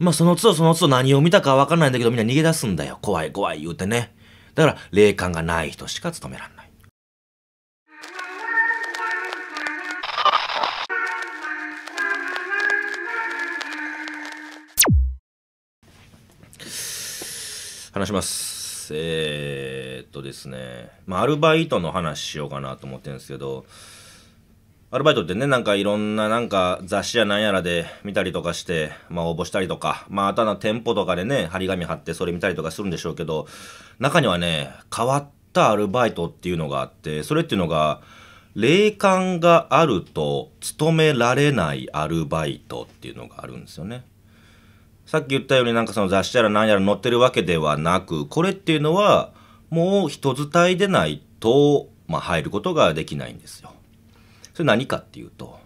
まあその都度その都度何を見たかわかんないんだけどみんな逃げ出すんだよ。怖い怖い言うてね。だから霊感がない人しか務めらんない。話します。えー、っとですね、まあ、アルバイトの話しようかなと思ってるんですけど、アルバイトってね、なんかいろんななんか雑誌やなんやらで見たりとかして、まあ応募したりとか、まああとは店舗とかでね、張り紙貼ってそれ見たりとかするんでしょうけど、中にはね、変わったアルバイトっていうのがあって、それっていうのが、霊感があると勤められないアルバイトっていうのがあるんですよね。さっき言ったようになんかその雑誌やら何やら載ってるわけではなく、これっていうのはもう人伝いでないと、まあ入ることができないんですよ。それ何かっていうと、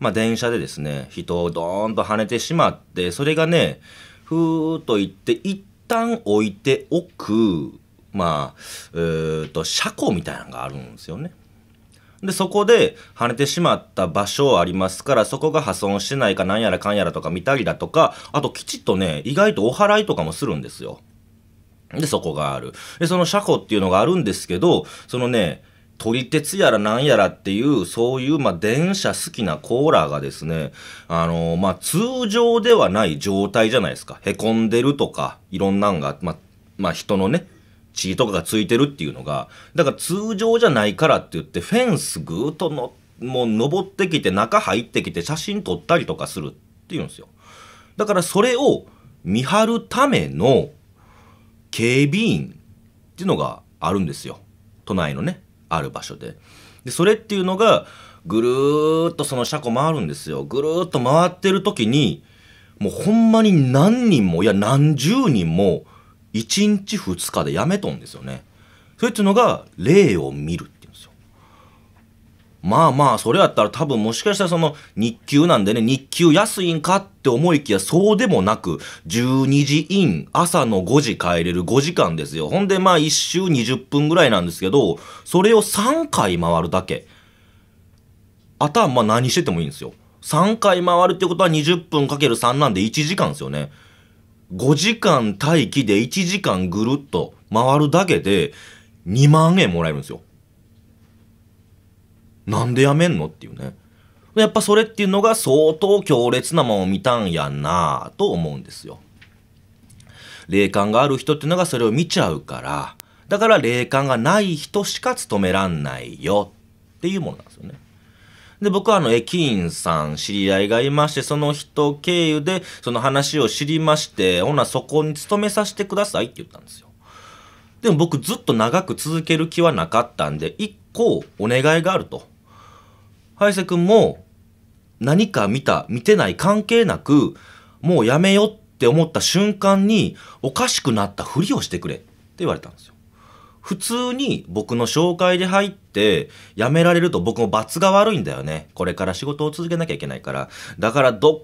まあ、電車でですね人をドーンと跳ねてしまってそれがねふーっと行って一旦置いておくまあえー、っと車庫みたいなのがあるんですよね。で、そこで跳ねてしまった場所ありますから、そこが破損してないかなんやらかんやらとか見たりだとか、あときちっとね、意外とお払いとかもするんですよ。で、そこがある。で、その車庫っていうのがあるんですけど、そのね、撮り鉄やらなんやらっていうそういうまあ電車好きなコーラがですねあのまあ通常ではない状態じゃないですかへこんでるとかいろんなんがまあまあ人のね血とかがついてるっていうのがだから通常じゃないからって言ってフェンスぐーっとのもう登ってきて中入ってきて写真撮ったりとかするっていうんですよだからそれを見張るための警備員っていうのがあるんですよ都内のねある場所ででそれっていうのがぐるーっとその車庫回るんですよぐるーっと回ってる時にもうほんまに何人もいや何十人も1日2日でやめとんですよね。そていうのが霊を見るまあまあ、それやったら多分もしかしたらその日給なんでね、日給安いんかって思いきや、そうでもなく、12時イン、朝の5時帰れる5時間ですよ。ほんでまあ1周20分ぐらいなんですけど、それを3回回るだけ。あとはあ何しててもいいんですよ。3回回るってことは20分かける3なんで1時間ですよね。5時間待機で1時間ぐるっと回るだけで2万円もらえるんですよ。なんでやめんのっていうね。やっぱそれっていうのが相当強烈なもんを見たんやなぁと思うんですよ。霊感がある人っていうのがそれを見ちゃうから、だから霊感がない人しか勤めらんないよっていうものなんですよね。で、僕はあの駅員さん知り合いがいまして、その人経由でその話を知りまして、ほなそこに勤めさせてくださいって言ったんですよ。でも僕ずっと長く続ける気はなかったんで、一個お願いがあると。イ瀬君も何か見た見てない関係なくもうやめよって思った瞬間におかしくなったふりをしてくれって言われたんですよ。普通に僕の紹介で入って辞められると僕も罰が悪いんだよね。これから仕事を続けなきゃいけないから。だからどっ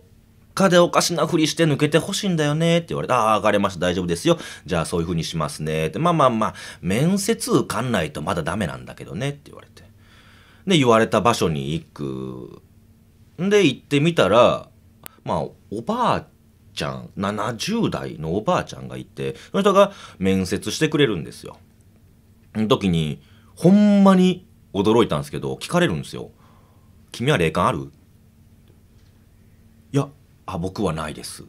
かでおかしなふりして抜けてほしいんだよねって言われて、ああ、上がれました。大丈夫ですよ。じゃあそういうふうにしますね。って、まあまあまあ、面接受かんないとまだダメなんだけどねって言われて。で、言われた場所に行く。で、行ってみたら、まあ、おばあちゃん、70代のおばあちゃんがいて、その人が面接してくれるんですよ。の時に、ほんまに驚いたんですけど、聞かれるんですよ。君は霊感あるいや、あ、僕はないです。い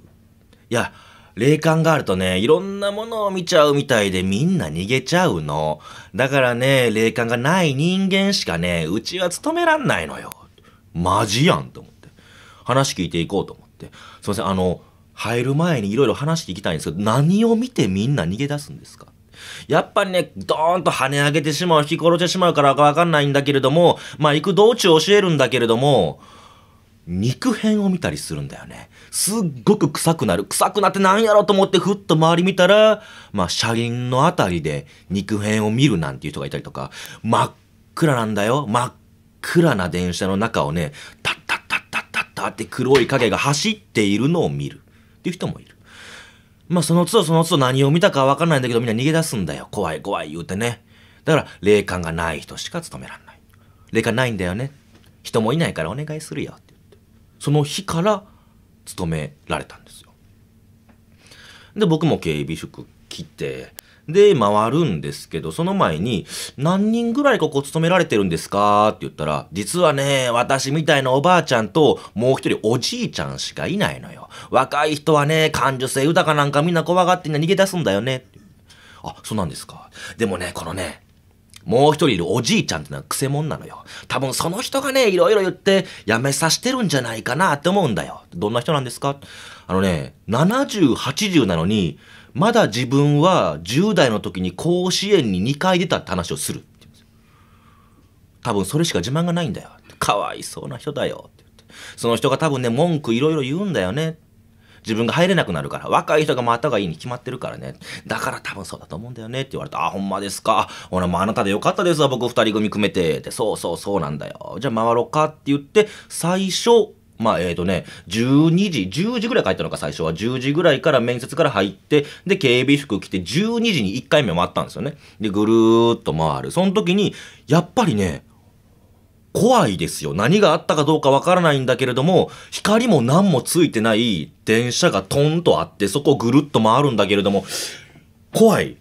や、霊感があるとね、いろんなものを見ちゃうみたいでみんな逃げちゃうの。だからね、霊感がない人間しかね、うちは勤めらんないのよ。マジやんと思って。話聞いていこうと思って。すいません、あの、入る前にいろいろ話していきたいんですけど、何を見てみんな逃げ出すんですかやっぱりね、ドーンと跳ね上げてしまう、引き殺してしまうからわかんないんだけれども、まあ行く道中教えるんだけれども、肉片を見たりするんだよね。すっごく臭くなる。臭くなってなんやろと思ってふっと周り見たら、まあ車輪のあたりで肉片を見るなんていう人がいたりとか、真っ暗なんだよ。真っ暗な電車の中をね、タッタッタッタッタッタって黒い影が走っているのを見るっていう人もいる。まあその都度その都度何を見たかわかんないんだけどみんな逃げ出すんだよ。怖い怖い言うてね。だから霊感がない人しか勤めらんない。霊感ないんだよね。人もいないからお願いするよって。その日から勤められたんですよ。で僕も警備職来てで回るんですけどその前に「何人ぐらいここ勤められてるんですか?」って言ったら「実はね私みたいなおばあちゃんともう一人おじいちゃんしかいないのよ若い人はね感受性豊かなんかみんな怖がってんな逃げ出すんだよね」って。あ、そうなんですか。でもね、このね、もう一人いるおじいちゃんってのはクセ者なのよ。多分その人がね、いろいろ言って辞めさせてるんじゃないかなって思うんだよ。どんな人なんですかあのね、70、80なのに、まだ自分は10代の時に甲子園に2回出たって話をする多分それしか自慢がないんだよ。かわいそうな人だよ。ってその人が多分ね、文句いろいろ言うんだよね。自分が入れなくなるから、若い人がまたがいいに決まってるからね。だから多分そうだと思うんだよねって言われた。あ、ほんまですか。ほら、もうあなたでよかったですわ、僕二人組組めて。って、そうそうそうなんだよ。じゃあ回ろうかって言って、最初、まあ、ええー、とね、12時、10時ぐらい帰ったのか、最初は。10時ぐらいから面接から入って、で、警備服着て、12時に1回目回ったんですよね。で、ぐるーっと回る。その時に、やっぱりね、怖いですよ。何があったかどうかわからないんだけれども、光も何もついてない電車がトンとあって、そこをぐるっと回るんだけれども、怖い。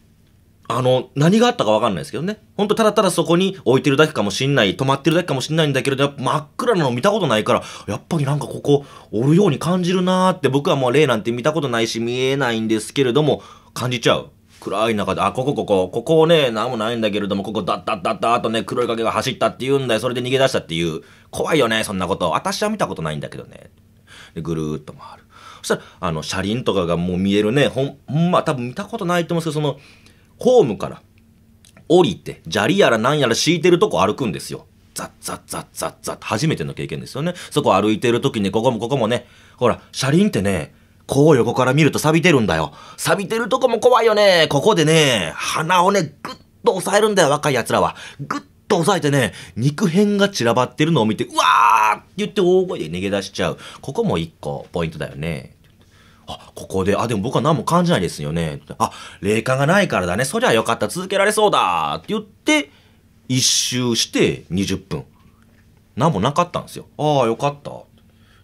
あの、何があったかわかんないですけどね。ほんとただただそこに置いてるだけかもしんない、止まってるだけかもしんないんだけれど、真っ暗なの見たことないから、やっぱりなんかここ、おるように感じるなーって、僕はもう例なんて見たことないし見えないんですけれども、感じちゃう。暗い中で、あ、ここここ、ここをね、なんもないんだけれども、ここだダッダッダたとね、黒い影が走ったって言うんだよ。それで逃げ出したっていう。怖いよね、そんなこと。私は見たことないんだけどね。で、ぐるーっと回る。そしたら、あの、車輪とかがもう見えるね、ほん、んま多分見たことないと思うんですけど、その、ホームから降りて、砂利やら何やら敷いてるとこ歩くんですよ。ザッザッザッザッザッ初めての経験ですよね。そこ歩いてる時に、ここもここもね、ほら、車輪ってね、こう横から見ると錆びてるんだよ。錆びてるとこも怖いよね。ここでね、鼻をね、ぐっと押さえるんだよ、若い奴らは。ぐっと押さえてね、肉片が散らばってるのを見て、うわーって言って大声で逃げ出しちゃう。ここも一個ポイントだよね。あ、ここで、あ、でも僕は何も感じないですよね。あ、霊感がないからだね。そりゃよかった。続けられそうだって言って、一周して20分。何もなかったんですよ。ああ、よかった。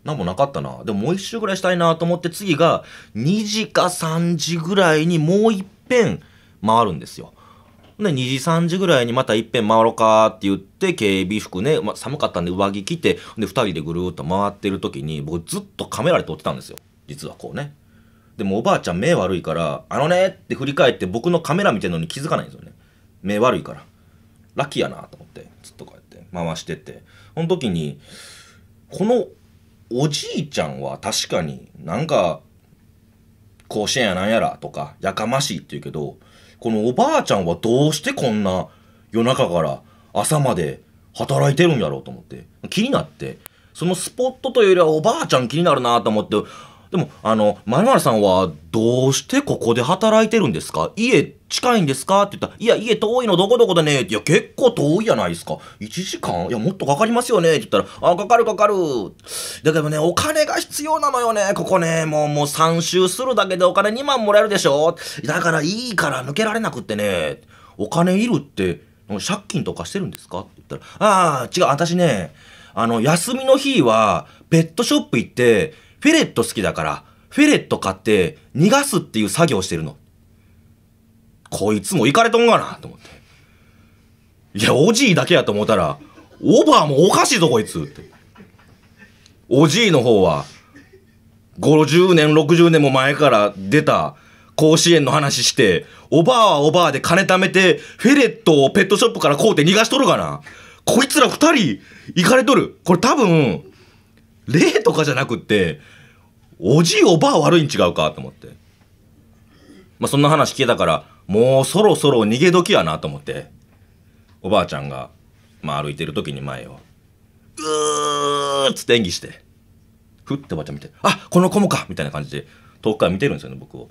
なんもなかったな。でももう一周ぐらいしたいなと思って次が2時か3時ぐらいにもういっぺん回るんですよ。で、2時3時ぐらいにまたいっぺん回ろうかって言って、警備服ね、ま寒かったんで上着着て、で、2人でぐるーっと回ってる時に、僕ずっとカメラで撮ってたんですよ。実はこうね。でもおばあちゃん目悪いから、あのねって振り返って僕のカメラ見てるのに気づかないんですよね。目悪いから。ラッキーやなと思って、ずっとこうやって回してって。その時に、このおじいちゃんは確かになんか甲子園やなんやらとかやかましいって言うけどこのおばあちゃんはどうしてこんな夜中から朝まで働いてるんやろうと思って気になってそのスポットというよりはおばあちゃん気になるなと思ってでも、あの、まるさんは、どうしてここで働いてるんですか家近いんですかって言ったら、いや、家遠いのどこどこでねって、いや、結構遠いじゃないですか。1時間いや、もっとかかりますよねって言ったら、あ、かかるかかる。だけどね、お金が必要なのよね、ここね。もう、もう3周するだけでお金2万もらえるでしょだからいいから抜けられなくってね。お金いるって、借金とかしてるんですかって言ったら、ああ、違う、私ね、あの、休みの日は、ペットショップ行って、フェレット好きだから、フェレット買って逃がすっていう作業してるの。こいつも行かれとんがな、と思って。いや、おじいだけやと思ったら、オーバーもおかしいぞ、こいつ。っておじいの方は、50年、60年も前から出た甲子園の話して、おばあはおばあで金貯めて、フェレットをペットショップから買うて逃がしとるかな。こいつら2人、行かれとる。これ多分、例とかじゃなくって、おじいおばあ悪いに違うかと思って。まあ、そんな話聞けたから、もうそろそろ逃げ時やなと思って、おばあちゃんが、まあ、歩いてる時に前を、うーっつって演技して、ふっておばあちゃん見て、あこの子もかみたいな感じで、遠くから見てるんですよね、僕を。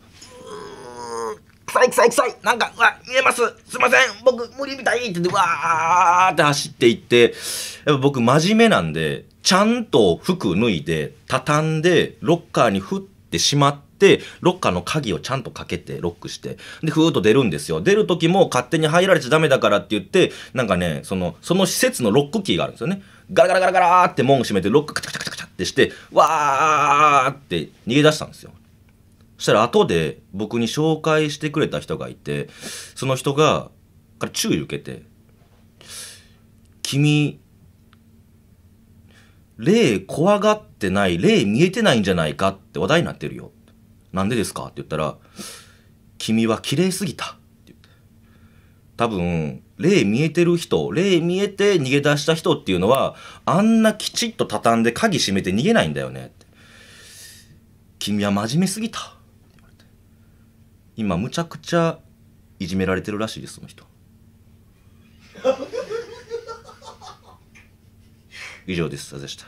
臭い臭い臭いなんか、うわ、見えますすいません僕無理みたいって言って、わーって走っていって、やっぱ僕真面目なんで、ちゃんと服脱いで、畳んで、ロッカーに振ってしまって、ロッカーの鍵をちゃんとかけて、ロックして、で、ふーっと出るんですよ。出る時も勝手に入られちゃダメだからって言って、なんかね、その、その施設のロックキーがあるんですよね。ガラガラガラガラーって門閉めて、ロックカチャカチャカチャってして、わーって逃げ出したんですよ。そしたら後で僕に紹介してくれた人がいて、その人が、から注意受けて、君、霊怖がってない、霊見えてないんじゃないかって話題になってるよ。なんでですかって言ったら、君は綺麗すぎた。多分、霊見えてる人、霊見えて逃げ出した人っていうのは、あんなきちっと畳んで鍵閉めて逃げないんだよね。君は真面目すぎた。今、むちゃくちゃいじめられてるらしいです、その人。以上です。した。